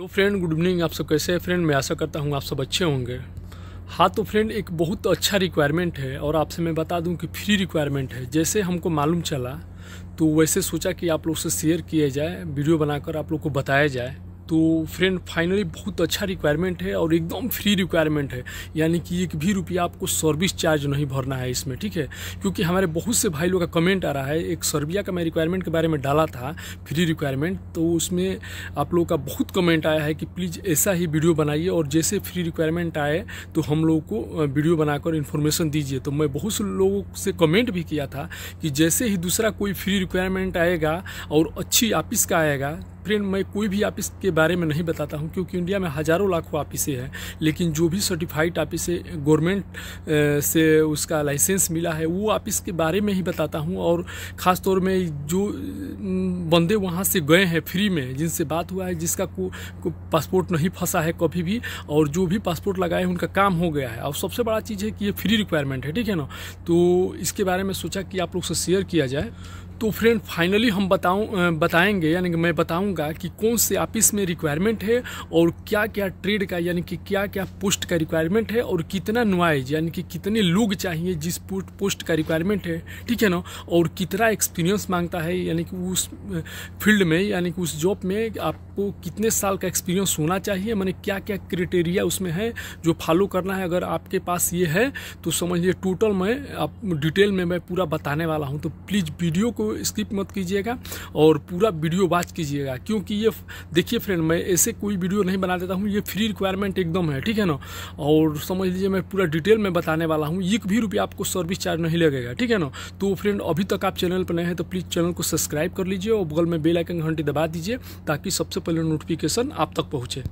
hello तो friend good evening आप सब कैसे हैं फ्रेंड मैं आशा करता हूँ आप सब अच्छे होंगे हाँ तो फ्रेंड एक बहुत अच्छा रिक्वायरमेंट है और आपसे मैं बता दूं कि फ्री रिक्वायरमेंट है जैसे हमको मालूम चला तो वैसे सोचा कि आप लोग से शेयर किया जाए वीडियो बनाकर आप लोग को बताया जाए तो फ्रेंड फाइनली बहुत अच्छा रिक्वायरमेंट है और एकदम फ्री रिक्वायरमेंट है यानी कि एक भी रुपया आपको सर्विस चार्ज नहीं भरना है इसमें ठीक है क्योंकि हमारे बहुत से भाई लोग का कमेंट आ रहा है एक सर्बिया का मैं रिक्वायरमेंट के बारे में डाला था फ्री रिक्वायरमेंट तो उसमें आप लोगों का बहुत कमेंट आया है कि प्लीज़ ऐसा ही वीडियो बनाइए और जैसे फ्री रिक्वायरमेंट आए तो हम लोगों को वीडियो बनाकर इन्फॉर्मेशन दीजिए तो मैं बहुत से लोगों से कमेंट भी किया था कि जैसे ही दूसरा कोई फ्री रिक्वायरमेंट आएगा और अच्छी आपिस का आएगा फ्रेंड मैं कोई भी ऑफिस के बारे में नहीं बताता हूँ क्योंकि इंडिया में हज़ारों लाखों ऑफिसें हैं लेकिन जो भी सर्टिफाइड ऑफिसें गवर्नमेंट से उसका लाइसेंस मिला है वो ऑफिस के बारे में ही बताता हूँ और ख़ास तौर में जो बंदे वहाँ से गए हैं फ्री में जिनसे बात हुआ है जिसका को, को पासपोर्ट नहीं फंसा है कभी भी और जो भी पासपोर्ट लगाए हैं उनका काम हो गया है और सबसे बड़ा चीज़ है कि ये फ्री रिक्वायरमेंट है ठीक है ना तो इसके बारे में सोचा कि आप लोग से शेयर किया जाए तो फ्रेंड फाइनली हम बताऊँ बताएंगे यानी कि मैं बताऊंगा कि कौन से ऑफिस में रिक्वायरमेंट है और क्या क्या ट्रेड का यानी कि क्या क्या पोस्ट का रिक्वायरमेंट है और कितना नुआइज यानी कि कितने लोग चाहिए जिस पोस्ट का रिक्वायरमेंट है ठीक है ना और कितना एक्सपीरियंस मांगता है यानी कि उस फील्ड में यानी कि उस जॉब में आपको कितने साल का एक्सपीरियंस होना चाहिए मैंने क्या क्या क्रिटेरिया उसमें है जो फॉलो करना है अगर आपके पास ये है तो समझिए टोटल मैं आप डिटेल में मैं पूरा बताने वाला हूँ तो प्लीज़ वीडियो को स्किप मत कीजिएगा और पूरा वीडियो वॉच कीजिएगा क्योंकि ये देखिए फ्रेंड मैं ऐसे कोई वीडियो नहीं बना देता हूँ ये फ्री रिक्वायरमेंट एकदम है ठीक है ना और समझ लीजिए मैं पूरा डिटेल में बताने वाला हूँ एक भी रुपया आपको सर्विस चार्ज नहीं लगेगा ठीक है ना तो फ्रेंड अभी तक आप चैनल पर नए हैं तो प्लीज़ चैनल को सब्सक्राइब कर लीजिए और बगल में बेल आइकन घंटी दबा दीजिए ताकि सबसे पहले नोटिफिकेशन आप तक पहुँचे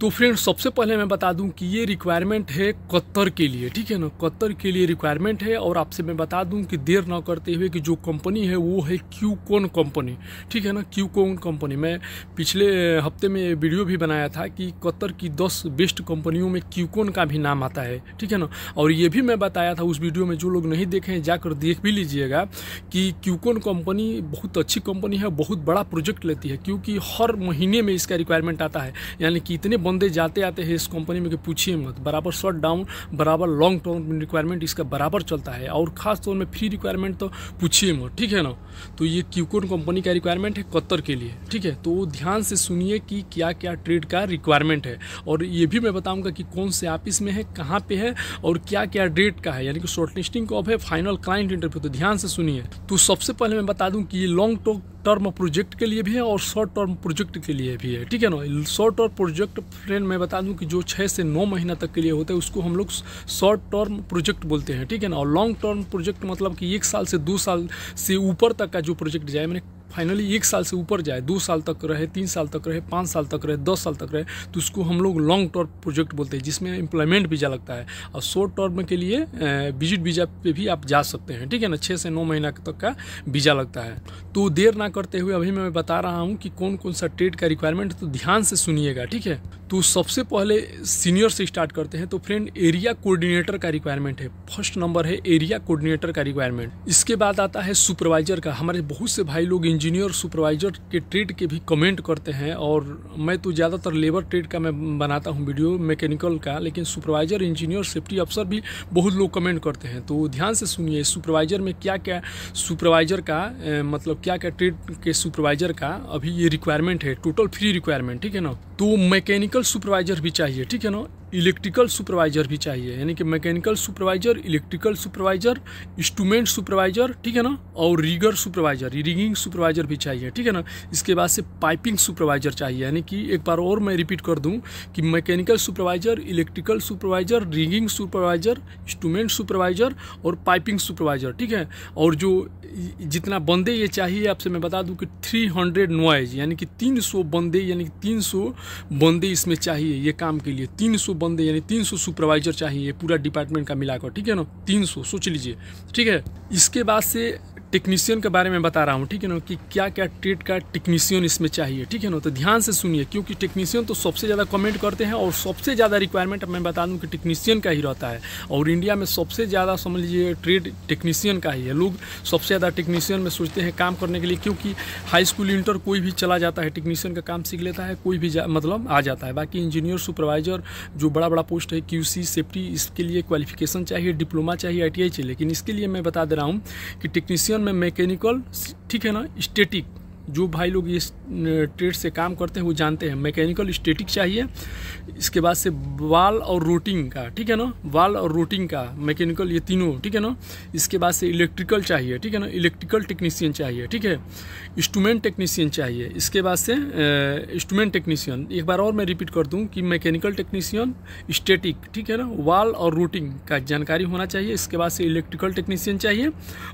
तो फ्रेंड सबसे पहले मैं बता दूं कि ये रिक्वायरमेंट है कत्तर के लिए ठीक है ना कत्तर के लिए रिक्वायरमेंट है और आपसे मैं बता दूं कि देर ना करते हुए कि जो कंपनी है वो है क्यू कौन कंपनी ठीक है ना क्यू कौन कंपनी मैं पिछले हफ्ते में वीडियो भी बनाया था कि कत्तर की दस बेस्ट कंपनियों में क्यू कौन का भी नाम आता है ठीक है ना और ये भी मैं बताया था उस वीडियो में जो लोग नहीं देखे हैं जाकर देख भी लीजिएगा कि क्यूकोन कंपनी बहुत अच्छी कंपनी है बहुत बड़ा प्रोजेक्ट लेती है क्योंकि हर महीने में इसका रिक्वायरमेंट आता है यानी कि इतने बंदे जाते आते हैं इस कंपनी में कि पूछिए मत बराबर शॉर्ट डाउन बराबर लॉन्ग टर्म रिक्वायरमेंट इसका बराबर चलता है और खास तौर में फ्री रिक्वायरमेंट तो पूछिए मत ठीक है ना तो ये क्यूकोन कंपनी का रिक्वायरमेंट है कत्तर के लिए ठीक है तो ध्यान से सुनिए कि क्या क्या ट्रेड का रिक्वायरमेंट है और ये भी मैं बताऊँगा कि कौन से ऑफिस में है कहाँ पर है और क्या क्या डेट का है यानी कि शॉर्ट लिस्टिंग कब है फाइनल क्लाइंट इंटरव्यू तो ध्यान से सुनिए तो सबसे पहले मैं बता दूँ कि ये लॉन्ग टर्म टर्म प्रोजेक्ट के लिए भी है और शॉर्ट टर्म प्रोजेक्ट के लिए भी है ठीक है ना शॉर्ट टर्म प्रोजेक्ट फ्रेंड मैं बता दूं कि जो छः से नौ महीना तक के लिए होता है उसको हम लोग शॉर्ट टर्म प्रोजेक्ट बोलते हैं ठीक है ना और लॉन्ग टर्म प्रोजेक्ट मतलब कि एक साल से दो साल से ऊपर तक का जो प्रोजेक्ट जाए मैंने फाइनली एक साल से ऊपर जाए दो साल तक रहे तीन साल तक रहे पाँच साल तक रहे दस साल तक रहे तो उसको हम लोग लॉन्ग टर्म प्रोजेक्ट बोलते हैं जिसमें एम्प्लॉयमेंट वीज़ा लगता है और शॉर्ट टर्म के लिए विजिट वीज़ा पे भी आप जा सकते हैं ठीक है ना छः से नौ महीना तक का वीज़ा लगता है तो देर ना करते हुए अभी मैं बता रहा हूँ कि कौन कौन सा ट्रेड का रिक्वायरमेंट तो ध्यान से सुनिएगा ठीक है तो सबसे पहले सीनियर से स्टार्ट करते हैं तो फ्रेंड एरिया कोऑर्डिनेटर का रिक्वायरमेंट है फर्स्ट नंबर है एरिया कोऑर्डिनेटर का रिक्वायरमेंट इसके बाद आता है सुपरवाइजर का हमारे बहुत से भाई लोग इंजीनियर सुपरवाइजर के ट्रेड के भी कमेंट करते हैं और मैं तो ज़्यादातर लेबर ट्रेड का मैं बनाता हूँ वीडियो मैकेनिकल का लेकिन सुपरवाइजर इंजीनियर सेफ्टी अफसर भी बहुत लोग कमेंट करते हैं तो ध्यान से सुनिए सुपरवाइजर में क्या क्या सुपरवाइजर का मतलब क्या क्या ट्रेड के सुपरवाइजर का अभी ये रिक्वायरमेंट है टोटल फ्री रिक्वायरमेंट ठीक है ना तो मैकेनिकल टेक्निकल सुपरवाइज़र भी चाहिए ठीक है ना इलेक्ट्रिकल सुपरवाइज़र भी चाहिए यानी कि mechanical supervisor electrical supervisor instrument supervisor ठीक है ना और रीगर सुपरवाइज़र रिगिंग सुपरवाइज़र भी चाहिए ठीक है ना इसके बाद से पाइपिंग सुपरवाइज़र चाहिए यानी कि एक बार और मैं रिपीट कर दूँ कि mechanical supervisor electrical supervisor rigging supervisor instrument supervisor और पाइपिंग सुपरवाइज़र ठीक है और जो जितना बंदे ये चाहिए आपसे मैं बता दूँ कि थ्री हंड्रेड नॉइज यानी कि तीन सौ बंदे यानी कि तीन सौ बंदे इसमें चाहिए ये काम के लिए तीन सौ बंदे यानी तीन सौ सुपरवाइजर चाहिए पूरा डिपार्टमेंट का मिलाकर ठीक है ना तीन सौ सोच लीजिए ठीक है इसके बाद से टेक्नीशियन के बारे में बता रहा हूँ ठीक है ना कि क्या क्या ट्रेड का टेक्नीशियन इसमें चाहिए ठीक है ना तो ध्यान से सुनिए क्योंकि टेक्नीशियन तो सबसे ज़्यादा कमेंट करते हैं और सबसे ज़्यादा रिक्वायरमेंट मैं बता दूँ कि टेक्नीशियन का ही रहता है और इंडिया में सबसे ज़्यादा समझ लीजिए ट्रेड टेक्नीशियन का ही है लोग सबसे ज़्यादा टेक्नीशियन में सोचते हैं काम करने के लिए क्योंकि हाई स्कूल इंटर कोई भी चला जाता है टेक्नीशियन का काम सीख लेता है कोई भी मतलब आ जाता है बाकी इंजीनियर सुपरवाइजर जो बड़ा बड़ा पोस्ट है क्यू सेफ्टी इसके लिए क्वालिफिकेशन चाहिए डिप्लोमा चाहिए आई चाहिए लेकिन इसके लिए मैं बता दे रहा हूँ कि टेक्नीशियन में मैकेनिकल ठीक है ना स्टेटिक जो भाई लोग इस ट्रेड से काम करते हैं वो जानते हैं मैकेनिकल स्टेटिक चाहिए इसके बाद से वाल और रोटिंग का ठीक है ना वाल और रोटिंग का मैकेनिकल ये तीनों ठीक है ना इसके बाद से इलेक्ट्रिकल चाहिए ठीक है ना इलेक्ट्रिकल टेक्नीसियन चाहिए ठीक है इंस्ट्रूमेंट टेक्नीसियन चाहिए इसके बाद से इंस्ट्रूमेंट टेक्नीसियन एक बार और मैं रिपीट कर दूँ कि मैकेनिकल टेक्नीसियन स्टेटिक ठीक है ना वाल और रोटिंग का जानकारी होना चाहिए इसके बाद से इलेक्ट्रिकल टेक्नीसियन चाहिए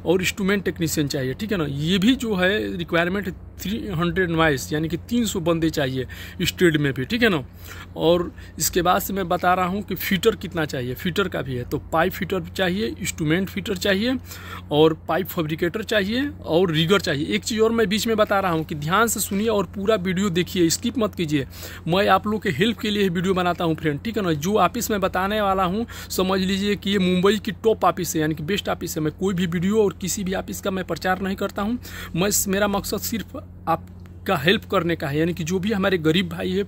और इंस्ट्रूमेंट टेक्नीसियन चाहिए ठीक है ना ये भी जो है रिक्वायरमेंट थ्री हंड्रेड माइल्स यानी कि तीन सौ बंदे चाहिए स्टेड में भी ठीक है ना और इसके बाद से मैं बता रहा हूँ कि फीटर कितना चाहिए फीटर का भी है तो पाइप फीटर चाहिए इंस्ट्रूमेंट फीटर चाहिए और पाइप फैब्रिकेटर चाहिए और रिगर चाहिए एक चीज़ और मैं बीच में बता रहा हूँ कि ध्यान से सुनिए और पूरा वीडियो देखिए स्किप मत कीजिए मैं आप लोग के हेल्प के लिए वीडियो बनाता हूँ फ्रेंड ठीक है ना जो ऑफिस में बताने वाला हूँ समझ लीजिए कि ये मुंबई की टॉप ऑफिस है यानी कि बेस्ट ऑफिस है मैं कोई भी वीडियो और किसी भी ऑफिस का मैं प्रचार नहीं करता हूँ मैं मेरा मकसद सिर्फ up का हेल्प करने का है यानी कि जो भी हमारे गरीब भाई है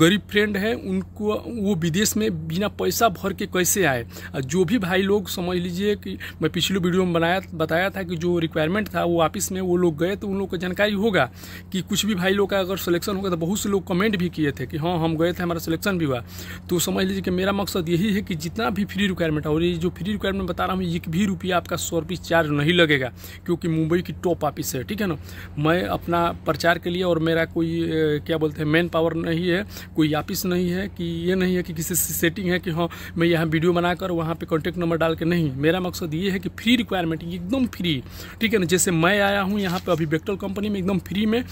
गरीब फ्रेंड है उनको वो विदेश में बिना पैसा भर के कैसे आए जो भी भाई लोग समझ लीजिए कि मैं पिछले वीडियो में बनाया बताया था कि जो रिक्वायरमेंट था वो ऑफिस में वो लोग गए तो उन लोग को जानकारी होगा कि कुछ भी भाई लोग का अगर सलेक्शन होगा तो बहुत से लोग कमेंट भी किए थे कि हाँ हम गए थे हमारा सिलेक्शन भी हुआ तो समझ लीजिए कि मेरा मकसद यही है कि जितना भी फ्री रिक्वायरमेंट है और ये जो फ्री रिक्वायरमेंट बता रहा हूँ एक भी रुपया आपका सर्विस चार्ज नहीं लगेगा क्योंकि मुंबई की टॉप ऑफिस है ठीक है ना मैं अपना प्रचार के लिए लिए और मेरा कोई क्या बोलते हैं मैन पावर नहीं है कोई आपिस नहीं है कि ये नहीं है कि किसी से सेटिंग है कि हाँ मैं यहाँ वीडियो बनाकर वहाँ पे कॉन्टैक्ट नंबर डाल के नहीं मेरा मकसद ये है कि फ्री रिक्वायरमेंट एकदम फ्री ठीक है ना जैसे मैं आया हूँ यहाँ पर अभी बेक्टल कंपनी में एकदम फ्री में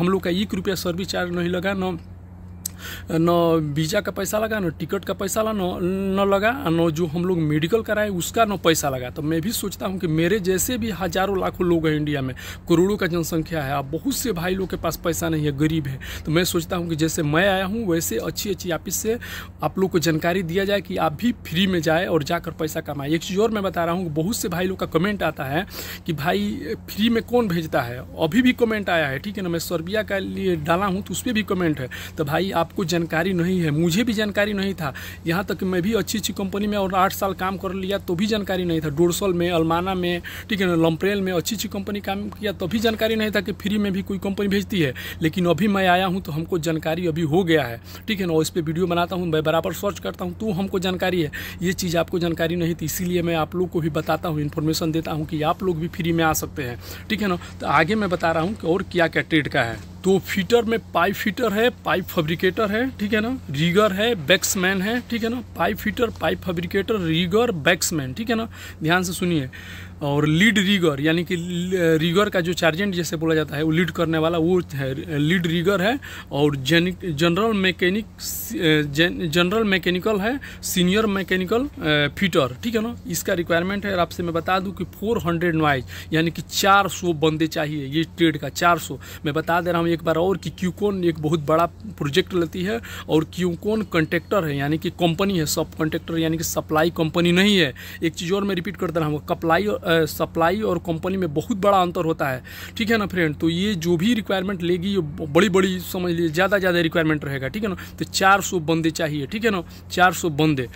हम लोग का एक रुपया सर्विस चार्ज नहीं लगा ना न वीज़ा का पैसा लगा न टिकट का पैसा लगा न लगा न जो हम लोग मेडिकल कराए उसका न पैसा लगा तो मैं भी सोचता हूँ कि मेरे जैसे भी हज़ारों लाखों लोग हैं इंडिया में करोड़ों का जनसंख्या है अब बहुत से भाई लोग के पास पैसा नहीं है गरीब है तो मैं सोचता हूँ कि जैसे मैं आया हूँ वैसे अच्छी अच्छी ऑफिस से आप लोग को जानकारी दिया जाए कि आप भी फ्री में जाए और जाकर पैसा कमाए एक चीज़ और मैं बता रहा हूँ बहुत से भाई लोग का कमेंट आता है कि भाई फ्री में कौन भेजता है अभी भी कमेंट आया है ठीक है ना मैं सर्बिया का लिए डाला हूँ तो उस पर भी कमेंट है तो भाई आप आपको जानकारी नहीं है मुझे भी जानकारी नहीं था यहाँ तक मैं भी अच्छी अच्छी कंपनी में और आठ साल काम कर लिया तो भी जानकारी नहीं था डोरसोल में अलमाना में ठीक है ना लम्प्रेल में अच्छी अच्छी कंपनी काम किया तो भी जानकारी नहीं था कि फ्री में भी कोई कंपनी भेजती है लेकिन अभी मैं आया हूँ तो हमको जानकारी अभी हो गया है ठीक है ना इस पर वीडियो बनाता हूँ मैं बराबर सर्च करता हूँ तो हमको जानकारी है ये चीज़ आपको जानकारी नहीं थी इसीलिए मैं आप लोग को भी बताता हूँ इन्फॉर्मेशन देता हूँ कि आप लोग भी फ्री में आ सकते हैं ठीक है ना तो आगे मैं बता रहा हूँ कि और क्या क्या ट्रेड का है तो फीटर में पाइप फीटर है पाइप फैब्रिकेटर है ठीक है ना रीगर है बैक्समैन है ठीक है ना pipe fitter pipe fabricator rigger banksman ठीक है ना ध्यान से सुनिए और लीड रीगर यानी कि रीगर का जो चार्जेंट जैसे बोला जाता है वो लीड करने वाला वो है लीड रीगर है और जेन जनरल मैकेनिक जनरल मैकेनिकल है सीनियर मैकेनिकल फिटर ठीक है ना इसका रिक्वायरमेंट है और आपसे मैं बता दूं कि 400 हंड्रेड नॉइज यानी कि 400 बंदे चाहिए ये ट्रेड का 400 मैं बता दे रहा हूँ एक बार और कि क्यूकोन एक बहुत बड़ा प्रोजेक्ट लेती है और क्यूकोन कंट्रेक्टर है यानी कि कंपनी है सब कंट्रेक्टर यानी कि सप्लाई कंपनी नहीं है एक चीज़ और मैं रिपीट करता रहा हूँ कप्लाई सप्लाई और कंपनी में बहुत बड़ा अंतर होता है ठीक है ना फ्रेंड तो ये जो भी रिक्वायरमेंट लेगी ये बड़ी बड़ी समझ लीजिए ज़्यादा ज़्यादा रिक्वायरमेंट रहेगा ठीक है ना तो चार बंदे चाहिए ठीक है ना चार बंदे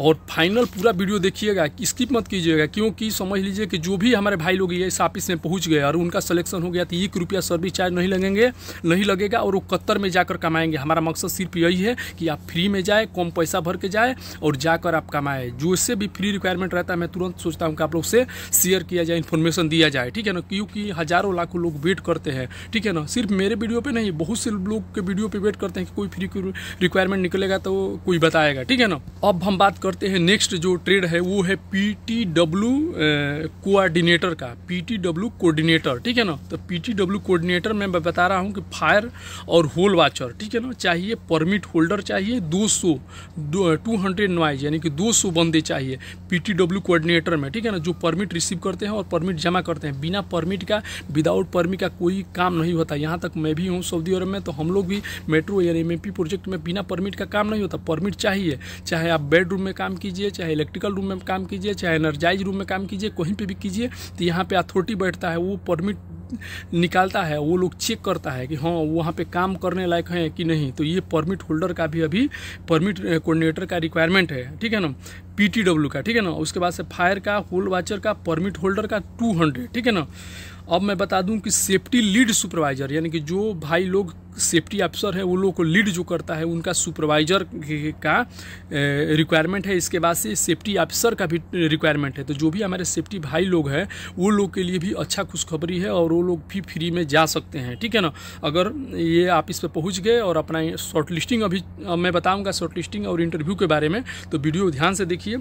और फाइनल पूरा वीडियो देखिएगा स्किप मत कीजिएगा क्योंकि समझ लीजिए कि जो भी हमारे भाई लोग ये इस ऑफिस में पहुँच गए और उनका सलेक्शन हो गया तो एक रुपया सर्विस चार्ज नहीं लगेंगे नहीं लगेगा और वो कत्तर में जाकर कमाएंगे हमारा मकसद सिर्फ यही है कि आप फ्री में जाए कम पैसा भर के जाए और जाकर आप कमाए जो इससे भी फ्री रिक्वायरमेंट रहता है मैं तुरंत सोचता हूँ कि आप लोग से शेयर किया जाए इन्फॉर्मेशन दिया जाए ठीक है ना क्योंकि हज़ारों लाखों लोग वेट करते हैं ठीक है ना सिर्फ मेरे वीडियो पर नहीं बहुत से लोग के वीडियो पर वेट करते हैं कि कोई फ्री रिक्वायरमेंट निकलेगा तो कोई बताएगा ठीक है ना अब हम बात करते हैं नेक्स्ट जो ट्रेड है वो है पी टी डब्ल्यू कोआर्डिनेटर का पी टी डब्ल्यू कोऑर्डिनेटर ठीक है ना तो पी टी डब्ल्यू कोऑर्डिनेटर मैं बता रहा हूँ कि फायर और होल वाचर ठीक है ना चाहिए परमिट होल्डर चाहिए 200 टू हंड्रेड नॉइज यानी कि 200 बंदे चाहिए पी टी डब्ल्यू कोऑर्डिनेटर में ठीक है ना जो परमिट रिसीव करते हैं और परमिट जमा करते हैं बिना परमिट का विदाउट परमिट का कोई काम नहीं होता यहाँ तक मैं भी हूँ सऊदी अरब में तो हम लोग भी मेट्रो या एम प्रोजेक्ट में बिना परमिट का काम नहीं होता परमिट चाहिए चाहे आप बेडरूम में में काम कीजिए चाहे इलेक्ट्रिकल रूम में काम कीजिए चाहे एनर्जाइज रूम में काम कीजिए कहीं पर भी कीजिए तो यहाँ पर अथॉरिटी बैठता है वो परमिट निकालता है वो लोग चेक करता है कि हाँ वहाँ पे काम करने लायक हैं कि नहीं तो ये परमिट होल्डर का भी अभी परमिट कोऑर्डिनेटर का रिक्वायरमेंट है ठीक है ना पीटीडब्ल्यू का ठीक है ना उसके बाद से फायर का होल वाचर का परमिट होल्डर का टू हंड्रेड ठीक है ना अब मैं बता दूं कि सेफ्टी लीड सुपरवाइज़र यानी कि जो भाई लोग सेफ्टी अफसर है वो लोग को लीड जो करता है उनका सुपरवाइज़र का रिक्वायरमेंट है इसके बाद से सेफ्टी अफसर का भी रिक्वायरमेंट है तो जो भी हमारे सेफ्टी भाई लोग हैं वो लोग के लिए भी अच्छा खुशखबरी है और वो लोग भी फ्री में जा सकते हैं ठीक है ना अगर ये आप इस पर पहुँच गए और अपना शॉर्ट लिस्टिंग अभी मैं बताऊँगा शॉर्ट लिस्टिंग और इंटरव्यू के बारे में तो वीडियो ध्यान से देखिए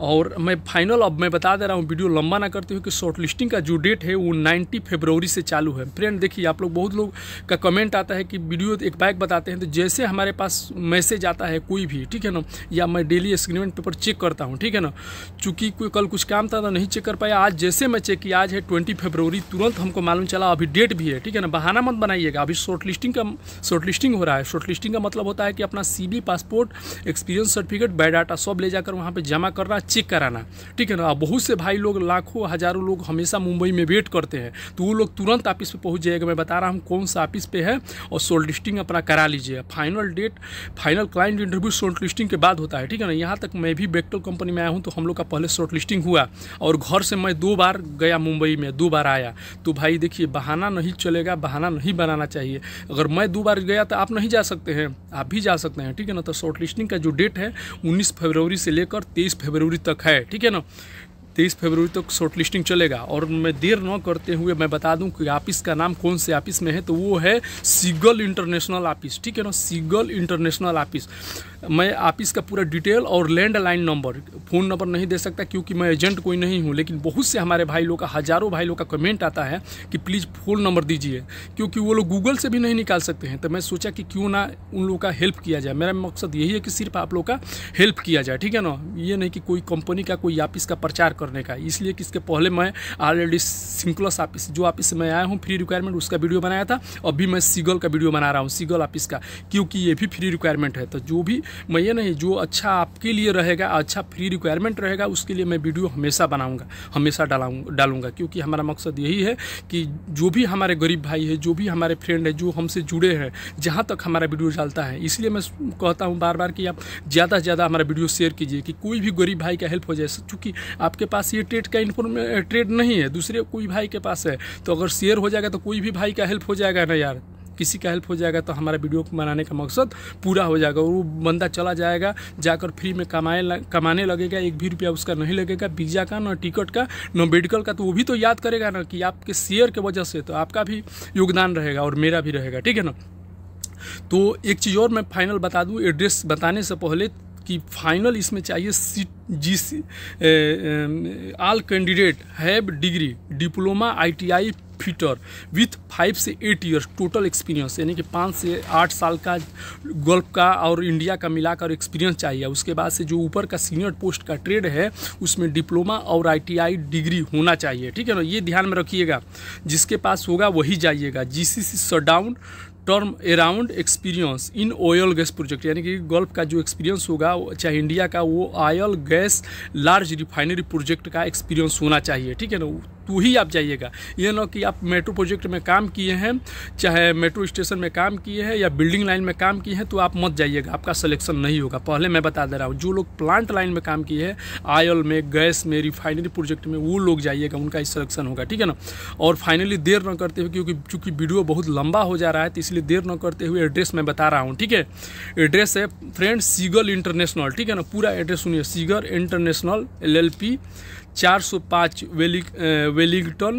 और मैं फाइनल अब मैं बता दे रहा हूँ वीडियो लंबा ना करते हुए कि शॉर्ट लिस्टिंग का जो डेट है वो 90 फरवरी से चालू है फ्रेंड देखिए आप लोग बहुत लोग का कमेंट आता है कि वीडियो एक बाइक बताते हैं तो जैसे हमारे पास मैसेज आता है कोई भी ठीक है ना या मैं डेली एग्रीमेंट पेपर चेक करता हूँ ठीक है ना चूँकि कोई कल कुछ काम था तो नहीं चेक कर पाया आज जैसे मैं चेक किया आज है ट्वेंटी फेबरवरी तुरंत हमको मालूम चला अभी डेट भी है ठीक है ना बहाना मत बनाइएगा अभी शॉर्ट लिस्टिंग का शॉर्ट लिस्टिंग हो रहा है शॉर्ट लिस्टिंग का मतलब होता है कि अपना C passport experience certificate biodata सब ले जाकर वहाँ पर जमा करना चेक कराना ठीक है ना अब बहुत से भाई लोग लाखों हज़ारों लोग हमेशा मुंबई में वेट करते हैं तो वो लोग तुरंत ऑफिस पर पहुंच जाएगा मैं बता रहा हूँ कौन सा ऑफिस पे है और सोल्ट लिस्टिंग अपना करा लीजिए final date final client interview short listing के बाद होता है ठीक है ना यहाँ तक मैं भी बेक्टल कंपनी में आया हूँ तो हम लोग का पहले शॉर्ट लिस्टिंग हुआ और घर से मैं दो बार गया मुंबई में दो बार आया तो भाई देखिए बहाना नहीं चलेगा बहाना नहीं बनाना चाहिए अगर मैं दो बार गया तो आप नहीं जा सकते हैं आप भी जा सकते हैं ठीक है ना तो शॉर्ट लिस्टिंग का जो डेट है उन्नीस फरवरी से लेकर तेईस फरवरी फरवरी तक है ठीक है ना तेईस फरवरी तक शॉर्ट लिस्टिंग चलेगा और मैं देर न करते हुए मैं बता दूं कि ऑफिस का नाम कौन से ऑफिस में है तो वो है सिगल इंटरनेशनल ऑफिस ठीक है ना सिगल इंटरनेशनल ऑफिस मैं आप इसका पूरा डिटेल और लैंडलाइन नंबर फ़ोन नंबर नहीं दे सकता क्योंकि मैं एजेंट कोई नहीं हूँ लेकिन बहुत से हमारे भाई लोग का हज़ारों भाई लोग का कमेंट आता है कि प्लीज़ फ़ोन नंबर दीजिए क्योंकि वो लोग गूगल से भी नहीं निकाल सकते हैं तो मैं सोचा कि क्यों ना उन लोगों का हेल्प किया जाए मेरा मकसद यही है कि सिर्फ आप लोग का हेल्प किया जाए ठीक है ना ये नहीं कि कोई कंपनी का कोई ऑफिस का प्रचार करने का इसलिए कि इसके पहले मैं ऑलरेडी सिंकलस ऑफिस जो ऑफिस में आया हूँ फ्री रिक्वायरमेंट उसका वीडियो बनाया था अभी मैं सीगल का वीडियो बना रहा हूँ सीगल ऑफिस का क्योंकि ये भी फ्री रिक्वायरमेंट है तो जो भी मैं ये नहीं जो अच्छा आपके लिए रहेगा अच्छा फ्री रिक्वायरमेंट रहेगा उसके लिए मैं वीडियो हमेशा बनाऊँगा हमेशा डालाऊँ डालूंगा क्योंकि हमारा मकसद यही है कि जो भी हमारे गरीब भाई है जो भी हमारे फ्रेंड है जो हमसे जुड़े हैं जहाँ तक हमारा वीडियो डालता है इसलिए मैं कहता हूँ बार बार कि आप ज़्यादा से ज़्यादा हमारा वीडियो शेयर कीजिए कि कोई भी गरीब भाई का हेल्प हो जाए चूँकि आपके पास ये ट्रेड का इन्फॉर्मे ट्रेड नहीं है दूसरे कोई भाई के पास है तो अगर शेयर हो जाएगा तो कोई भी भाई का हेल्प हो जाएगा ना यार किसी का हेल्प हो जाएगा तो हमारा वीडियो बनाने का मकसद पूरा हो जाएगा और वो बंदा चला जाएगा जाकर फ्री में कमाए कमाने लगेगा एक भी रुपया उसका नहीं लगेगा वीज़ा का न टिकट का न मेडिकल का तो वो भी तो याद करेगा ना कि आपके शेयर के वजह से तो आपका भी योगदान रहेगा और मेरा भी रहेगा ठीक है ना तो एक चीज़ और मैं फाइनल बता दूँ एड्रेस बताने से पहले कि फाइनल इसमें चाहिए C G C all candidate have degree diploma ITI fitter with five से एट ईयर्स टोटल एक्सपीरियंस यानी कि पाँच से आठ साल का गोल्फ का और इंडिया का मिलाकर एक्सपीरियंस चाहिए उसके बाद से जो ऊपर का सीनियर पोस्ट का ट्रेड है उसमें डिप्लोमा और आई डिग्री होना चाहिए ठीक है ना ये ध्यान में रखिएगा जिसके पास होगा वही जाइएगा जी C C shutdown turnaround experience in oil gas project यानी कि गोल्फ का जो एक्सपीरियंस होगा चाहे इंडिया का वो oil gas large refinery project का एक्सपीरियंस होना चाहिए ठीक है ना तो ही आप जाइएगा ये ना कि आप मेट्रो प्रोजेक्ट में काम किए हैं चाहे मेट्रो स्टेशन में काम किए हैं या बिल्डिंग लाइन में काम किए हैं तो आप मत जाइएगा आपका सिलेक्शन नहीं होगा पहले मैं बता दे रहा हूँ जो लोग प्लांट लाइन में काम किए हैं आयल में गैस में रिफाइनरी प्रोजेक्ट में वो लोग जाइएगा उनका ही सिलेक्शन होगा ठीक है ना और फाइनली देर ना करते हुए क्योंकि चूँकि वीडियो बहुत लंबा हो जा रहा है तो इसलिए देर ना करते हुए एड्रेस मैं बता रहा हूँ ठीक है एड्रेस है फ्रेंड सीगल इंटरनेशनल ठीक है ना पूरा एड्रेस सुनिए Seagull international L L P चार सौ पाँच वेली वेलिंगटन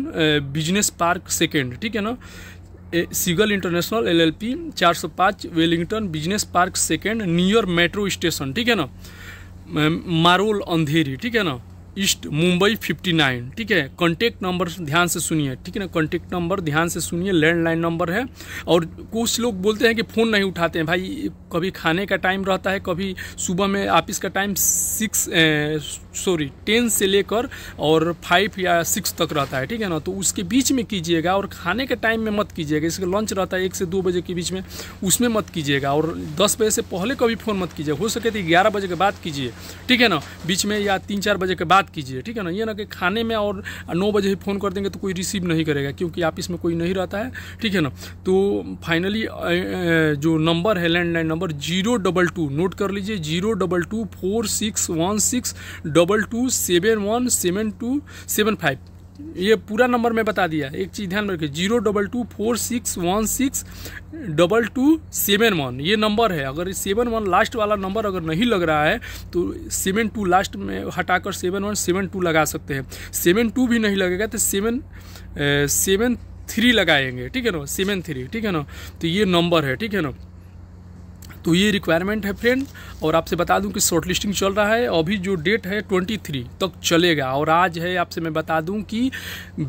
बिजनेस पार्क सेकेंड ठीक है ना Seagull international LLP 405 Wellington business park second near metro station ठीक है ना मारोल अंधेरी ठीक है ना ईस्ट मुंबई 59 ठीक है कॉन्टेक्ट नंबर ध्यान से सुनिए ठीक है ना कॉन्टेक्ट नंबर ध्यान से सुनिए लैंडलाइन नंबर है और कुछ लोग बोलते हैं कि फ़ोन नहीं उठाते हैं भाई कभी खाने का टाइम रहता है कभी सुबह में ऑफिस का टाइम सिक्स सॉरी टेन से लेकर और फाइव या सिक्स तक रहता है ठीक है ना तो उसके बीच में कीजिएगा और खाने के टाइम में मत कीजिएगा इसका लंच रहता है एक से दो बजे के बीच में उसमें मत कीजिएगा और दस बजे से पहले कभी फ़ोन मत कीजिएगा हो सके तो ग्यारह बजे के बाद कीजिए ठीक है ना बीच में या तीन चार बजे के बाद बात कीजिए ठीक है ना ये ना कि खाने में और नौ बजे ही फ़ोन कर देंगे तो कोई रिसीव नहीं करेगा क्योंकि आप इसमें कोई नहीं रहता है ठीक है ना तो फाइनली जो नंबर है landline number zero double two नोट कर लीजिए zero double two four six one six double two seven one seven two seven five ये पूरा नंबर मैं बता दिया एक चीज़ ध्यान में रखिए zero double two four six one six double two seven one ये नंबर है अगर सेवन वन लास्ट वाला नंबर अगर नहीं लग रहा है तो सेवन टू लास्ट में हटाकर सेवन वन सेवन टू लगा सकते हैं सेवन टू भी नहीं लगेगा तो सेवन सेवन थ्री लगाएंगे ठीक है ना सेवन थ्री ठीक है ना तो ये नंबर है ठीक है ना तो ये रिक्वायरमेंट है फ्रेंड और आपसे बता दूं कि शॉर्ट लिस्टिंग चल रहा है अभी जो डेट है 23 तक तो चलेगा और आज है आपसे मैं बता दूं कि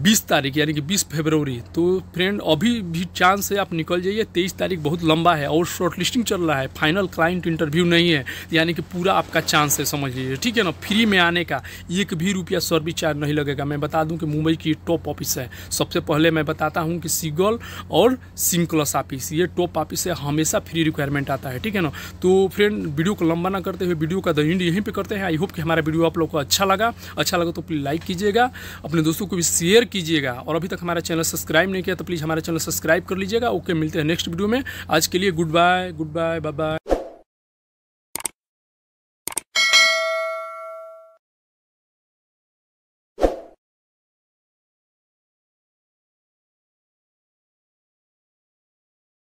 20 तारीख यानी कि 20 फरवरी तो फ्रेंड अभी भी चांस है आप निकल जाइए 23 तारीख बहुत लंबा है और शॉर्ट लिस्टिंग चल रहा है फाइनल क्लाइंट इंटरव्यू नहीं है यानी कि पूरा आपका चांस है समझ लीजिए ठीक है ना फ्री में आने का एक भी रुपया सर्विस चार्ज नहीं लगेगा मैं बता दूँ कि मुंबई की टॉप ऑफिस है सबसे पहले मैं बताता हूँ कि सीगल और सिंक्लस ऑफिस ये टॉप ऑफिस है हमेशा फ्री रिक्वायरमेंट आता है ठीक ठीक है ना तो फ्रेंड वीडियो को लंबा ना करते हुए वीडियो का द इंड यहीं पर करते हैं आई होप कि हमारा वीडियो आप लोग को अच्छा लगा अच्छा लगा तो प्लीज़ लाइक कीजिएगा अपने दोस्तों को भी शेयर कीजिएगा और अभी तक हमारा चैनल सब्सक्राइब नहीं किया तो प्लीज़ हमारा चैनल सब्सक्राइब कर लीजिएगा ओके मिलते हैं नेक्स्ट वीडियो में आज के लिए good bye good bye bye